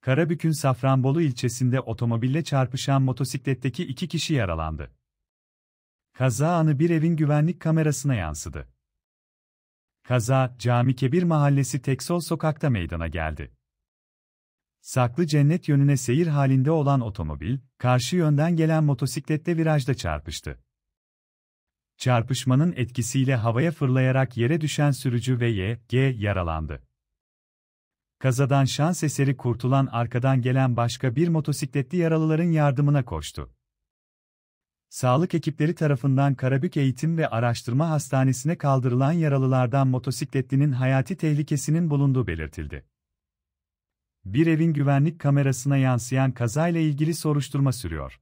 Karabük'ün Safranbolu ilçesinde otomobille çarpışan motosikletteki iki kişi yaralandı. Kaza anı bir evin güvenlik kamerasına yansıdı. Kaza, Cami Kebir Mahallesi Teksol Sokak'ta meydana geldi. Saklı cennet yönüne seyir halinde olan otomobil, karşı yönden gelen motosiklette virajda çarpıştı. Çarpışmanın etkisiyle havaya fırlayarak yere düşen sürücü ve G. yaralandı. Kazadan şans eseri kurtulan arkadan gelen başka bir motosikletli yaralıların yardımına koştu. Sağlık ekipleri tarafından Karabük Eğitim ve Araştırma Hastanesi'ne kaldırılan yaralılardan motosikletlinin hayati tehlikesinin bulunduğu belirtildi. Bir evin güvenlik kamerasına yansıyan kazayla ilgili soruşturma sürüyor.